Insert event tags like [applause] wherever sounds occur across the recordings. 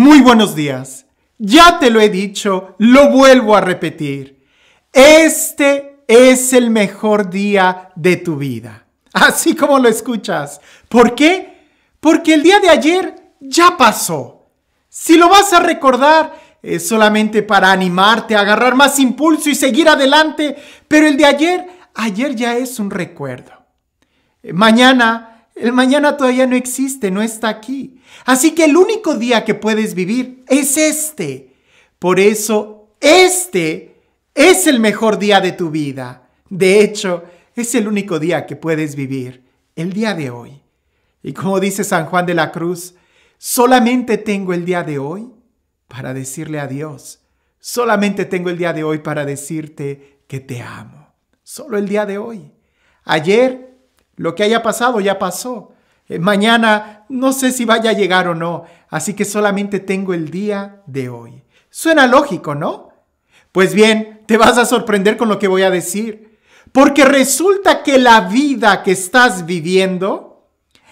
Muy buenos días. Ya te lo he dicho, lo vuelvo a repetir. Este es el mejor día de tu vida. [laughs] Así como lo escuchas. ¿Por qué? Porque el día de ayer ya pasó. Si lo vas a recordar, es solamente para animarte, agarrar más impulso y seguir adelante. Pero el de ayer, ayer ya es un recuerdo. Mañana el mañana todavía no existe, no está aquí. Así que el único día que puedes vivir es este. Por eso, este es el mejor día de tu vida. De hecho, es el único día que puedes vivir, el día de hoy. Y como dice San Juan de la Cruz, solamente tengo el día de hoy para decirle adiós. Solamente tengo el día de hoy para decirte que te amo. Solo el día de hoy. Ayer lo que haya pasado ya pasó. Eh, mañana no sé si vaya a llegar o no, así que solamente tengo el día de hoy. Suena lógico, ¿no? Pues bien, te vas a sorprender con lo que voy a decir, porque resulta que la vida que estás viviendo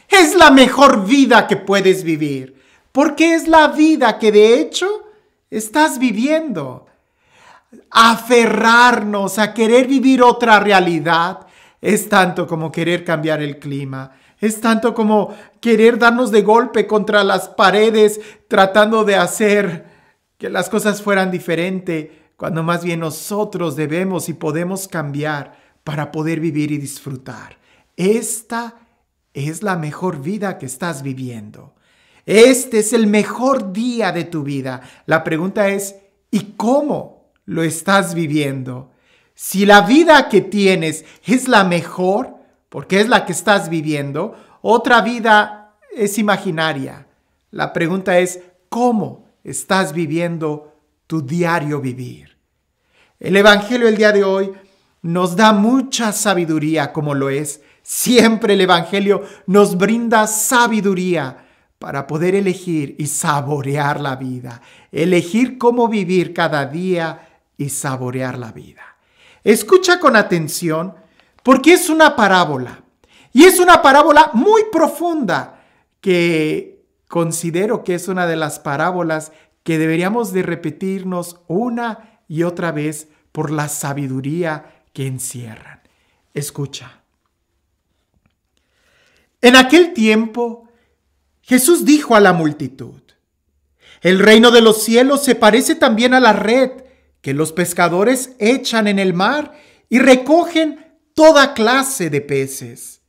es la mejor vida que puedes vivir, porque es la vida que de hecho estás viviendo. Aferrarnos a querer vivir otra realidad es tanto como querer cambiar el clima. Es tanto como querer darnos de golpe contra las paredes tratando de hacer que las cosas fueran diferentes. cuando más bien nosotros debemos y podemos cambiar para poder vivir y disfrutar. Esta es la mejor vida que estás viviendo. Este es el mejor día de tu vida. La pregunta es, ¿y cómo lo estás viviendo? Si la vida que tienes es la mejor, porque es la que estás viviendo, otra vida es imaginaria. La pregunta es, ¿cómo estás viviendo tu diario vivir? El Evangelio el día de hoy nos da mucha sabiduría como lo es. Siempre el Evangelio nos brinda sabiduría para poder elegir y saborear la vida, elegir cómo vivir cada día y saborear la vida. Escucha con atención porque es una parábola. Y es una parábola muy profunda que considero que es una de las parábolas que deberíamos de repetirnos una y otra vez por la sabiduría que encierran. Escucha. En aquel tiempo, Jesús dijo a la multitud, el reino de los cielos se parece también a la red que los pescadores echan en el mar y recogen toda clase de peces.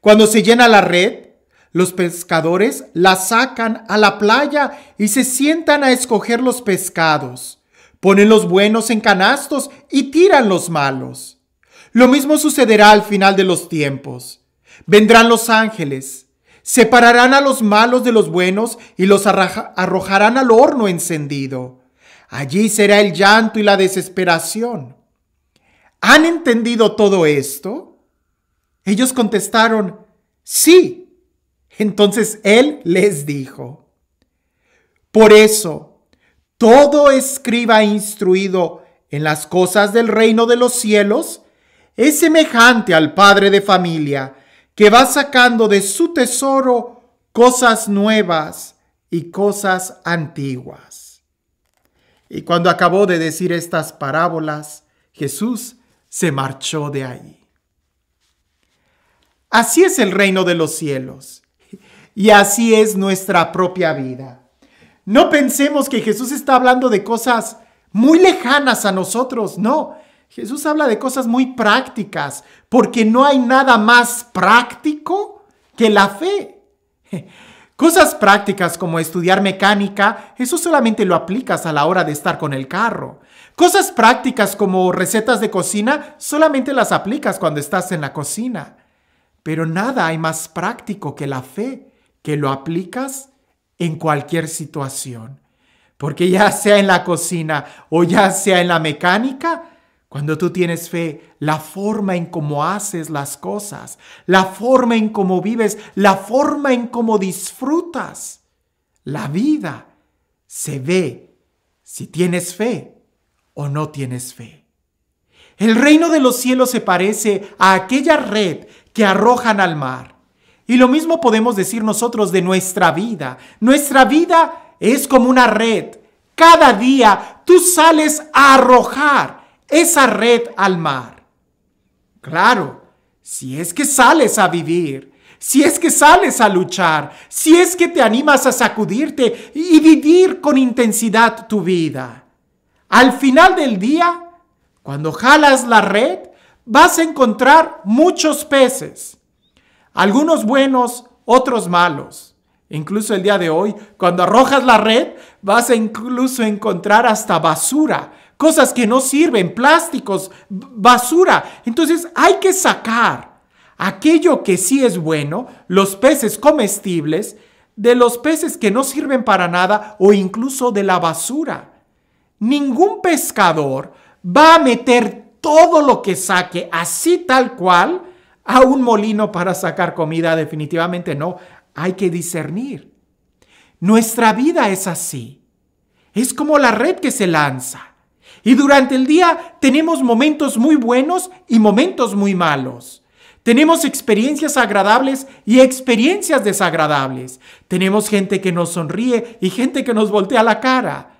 Cuando se llena la red, los pescadores la sacan a la playa y se sientan a escoger los pescados. Ponen los buenos en canastos y tiran los malos. Lo mismo sucederá al final de los tiempos. Vendrán los ángeles, separarán a los malos de los buenos y los arrojarán al horno encendido. Allí será el llanto y la desesperación. ¿Han entendido todo esto? Ellos contestaron, sí. Entonces él les dijo, por eso, todo escriba instruido en las cosas del reino de los cielos es semejante al padre de familia que va sacando de su tesoro cosas nuevas y cosas antiguas. Y cuando acabó de decir estas parábolas, Jesús se marchó de ahí. Así es el reino de los cielos y así es nuestra propia vida. No pensemos que Jesús está hablando de cosas muy lejanas a nosotros, no. Jesús habla de cosas muy prácticas, porque no hay nada más práctico que la fe. Cosas prácticas como estudiar mecánica, eso solamente lo aplicas a la hora de estar con el carro. Cosas prácticas como recetas de cocina, solamente las aplicas cuando estás en la cocina. Pero nada hay más práctico que la fe, que lo aplicas en cualquier situación. Porque ya sea en la cocina o ya sea en la mecánica, cuando tú tienes fe, la forma en cómo haces las cosas, la forma en cómo vives, la forma en cómo disfrutas la vida, se ve si tienes fe o no tienes fe. El reino de los cielos se parece a aquella red que arrojan al mar. Y lo mismo podemos decir nosotros de nuestra vida. Nuestra vida es como una red. Cada día tú sales a arrojar esa red al mar. Claro, si es que sales a vivir, si es que sales a luchar, si es que te animas a sacudirte y vivir con intensidad tu vida. Al final del día, cuando jalas la red, vas a encontrar muchos peces, algunos buenos, otros malos. Incluso el día de hoy, cuando arrojas la red, vas a incluso encontrar hasta basura, cosas que no sirven, plásticos, basura. Entonces hay que sacar aquello que sí es bueno, los peces comestibles, de los peces que no sirven para nada o incluso de la basura. Ningún pescador va a meter todo lo que saque así tal cual a un molino para sacar comida. Definitivamente no. Hay que discernir. Nuestra vida es así. Es como la red que se lanza. Y durante el día tenemos momentos muy buenos y momentos muy malos. Tenemos experiencias agradables y experiencias desagradables. Tenemos gente que nos sonríe y gente que nos voltea la cara.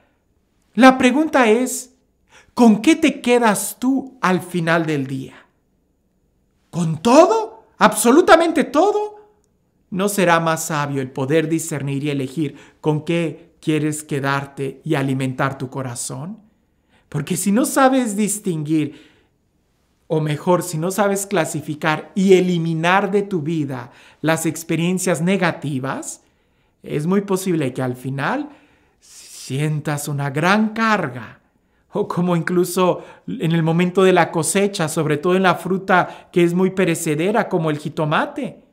La pregunta es, ¿con qué te quedas tú al final del día? ¿Con todo? ¿Absolutamente todo? ¿No será más sabio el poder discernir y elegir con qué quieres quedarte y alimentar tu corazón? Porque si no sabes distinguir, o mejor, si no sabes clasificar y eliminar de tu vida las experiencias negativas, es muy posible que al final sientas una gran carga. O como incluso en el momento de la cosecha, sobre todo en la fruta que es muy perecedera como el jitomate.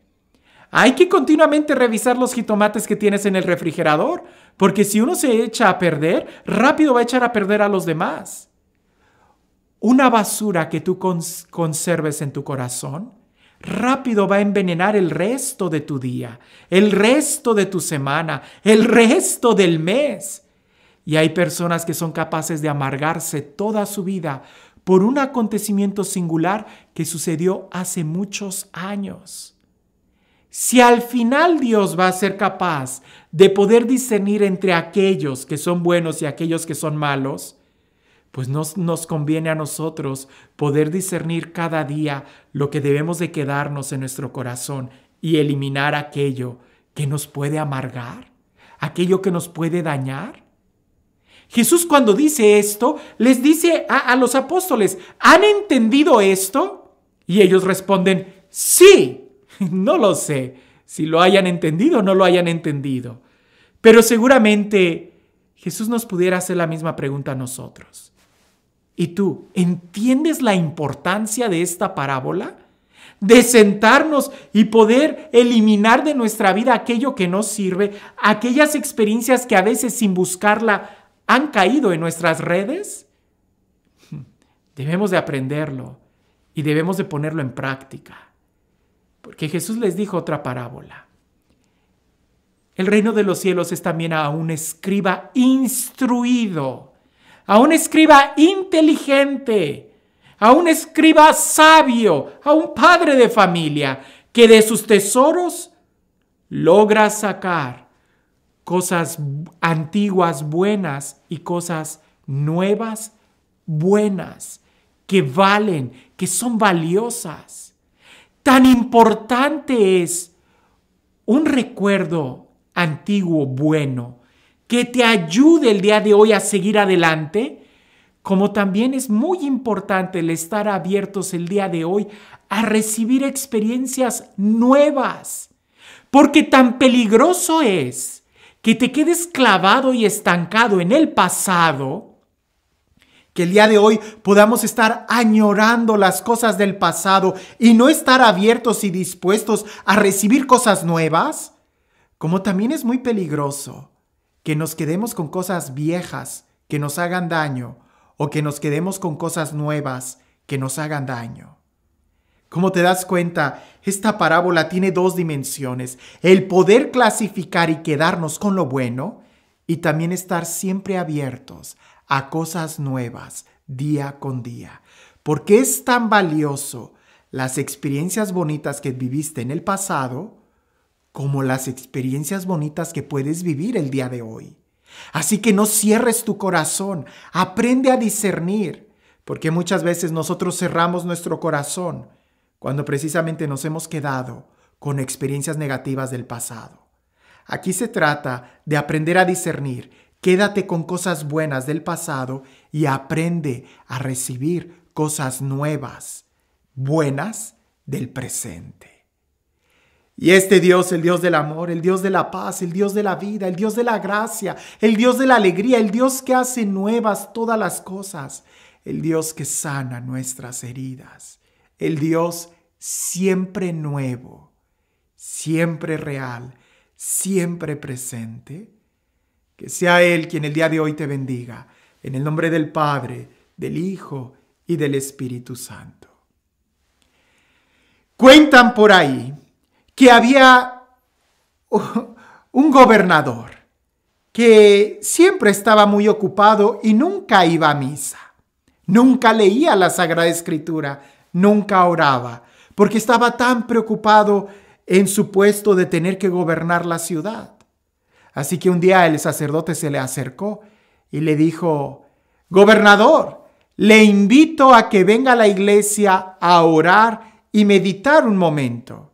Hay que continuamente revisar los jitomates que tienes en el refrigerador, porque si uno se echa a perder, rápido va a echar a perder a los demás. Una basura que tú conserves en tu corazón, rápido va a envenenar el resto de tu día, el resto de tu semana, el resto del mes. Y hay personas que son capaces de amargarse toda su vida por un acontecimiento singular que sucedió hace muchos años. Si al final Dios va a ser capaz de poder discernir entre aquellos que son buenos y aquellos que son malos, pues nos, nos conviene a nosotros poder discernir cada día lo que debemos de quedarnos en nuestro corazón y eliminar aquello que nos puede amargar, aquello que nos puede dañar. Jesús cuando dice esto, les dice a los apóstoles, ¿han entendido esto? Y ellos responden, sí. [laughs] No lo sé si lo hayan entendido o no lo hayan entendido, pero seguramente Jesús nos pudiera hacer la misma pregunta a nosotros. ¿Y tú entiendes la importancia de esta parábola? De sentarnos y poder eliminar de nuestra vida aquello que no sirve, aquellas experiencias que a veces sin buscarla han caído en nuestras redes? Debemos de aprenderlo y debemos de ponerlo en práctica. Porque Jesús les dijo otra parábola. El reino de los cielos es también a un escriba instruido, a un escriba inteligente, a un escriba sabio, a un padre de familia, que de sus tesoros logra sacar cosas antiguas buenas y cosas nuevas buenas, que valen, que son valiosas. Tan importante es un recuerdo antiguo bueno que te ayude el día de hoy a seguir adelante, como también es muy importante el estar abiertos el día de hoy a recibir experiencias nuevas, porque tan peligroso es que te quedes clavado y estancado en el pasado, que el día de hoy podamos estar añorando las cosas del pasado y no estar abiertos y dispuestos a recibir cosas nuevas. Como también es muy peligroso que nos quedemos con cosas viejas que nos hagan daño o que nos quedemos con cosas nuevas que nos hagan daño. Como te das cuenta, esta parábola tiene dos dimensiones, el poder clasificar y quedarnos con lo bueno y también estar siempre abiertos a cosas nuevas día con día. Porque es tan valioso las experiencias bonitas que viviste en el pasado como las experiencias bonitas que puedes vivir el día de hoy. Así que no cierres tu corazón, aprende a discernir, porque muchas veces nosotros cerramos nuestro corazón cuando precisamente nos hemos quedado con experiencias negativas del pasado. Aquí se trata de aprender a discernir Quédate con cosas buenas del pasado y aprende a recibir cosas nuevas, buenas del presente. Y este Dios, el Dios del amor, el Dios de la paz, el Dios de la vida, el Dios de la gracia, el Dios de la alegría, el Dios que hace nuevas todas las cosas, el Dios que sana nuestras heridas, el Dios siempre nuevo, siempre real, siempre presente, que sea Él quien el día de hoy te bendiga, en el nombre del Padre, del Hijo y del Espíritu Santo. Cuentan por ahí que había [laughs] un gobernador que siempre estaba muy ocupado y nunca iba a misa, nunca leía la Sagrada Escritura, nunca oraba, porque estaba tan preocupado en su puesto de tener que gobernar la ciudad. Así que un día el sacerdote se le acercó y le dijo, Gobernador, le invito a que venga a la iglesia a orar y meditar un momento.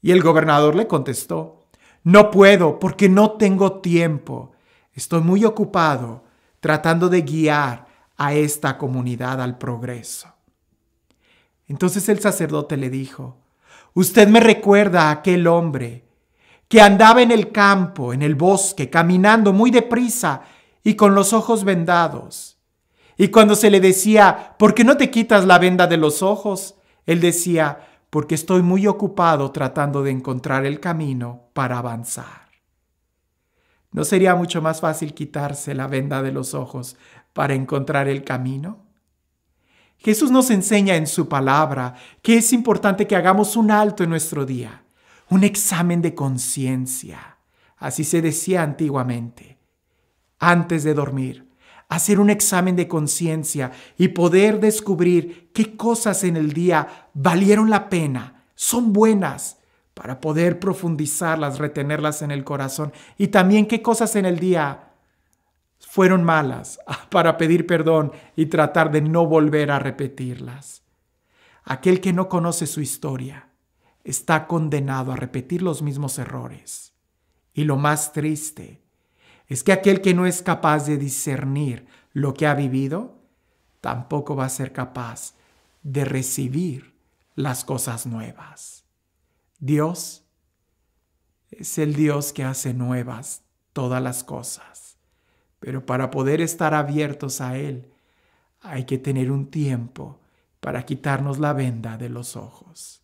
Y el gobernador le contestó, No puedo porque no tengo tiempo. Estoy muy ocupado tratando de guiar a esta comunidad al progreso. Entonces el sacerdote le dijo, Usted me recuerda a aquel hombre que andaba en el campo, en el bosque, caminando muy deprisa y con los ojos vendados. Y cuando se le decía, ¿por qué no te quitas la venda de los ojos? Él decía, porque estoy muy ocupado tratando de encontrar el camino para avanzar. ¿No sería mucho más fácil quitarse la venda de los ojos para encontrar el camino? Jesús nos enseña en su palabra que es importante que hagamos un alto en nuestro día un examen de conciencia. Así se decía antiguamente. Antes de dormir, hacer un examen de conciencia y poder descubrir qué cosas en el día valieron la pena, son buenas, para poder profundizarlas, retenerlas en el corazón y también qué cosas en el día fueron malas [laughs] para pedir perdón y tratar de no volver a repetirlas. Aquel que no conoce su historia, está condenado a repetir los mismos errores. Y lo más triste es que aquel que no es capaz de discernir lo que ha vivido, tampoco va a ser capaz de recibir las cosas nuevas. Dios es el Dios que hace nuevas todas las cosas, pero para poder estar abiertos a Él hay que tener un tiempo para quitarnos la venda de los ojos.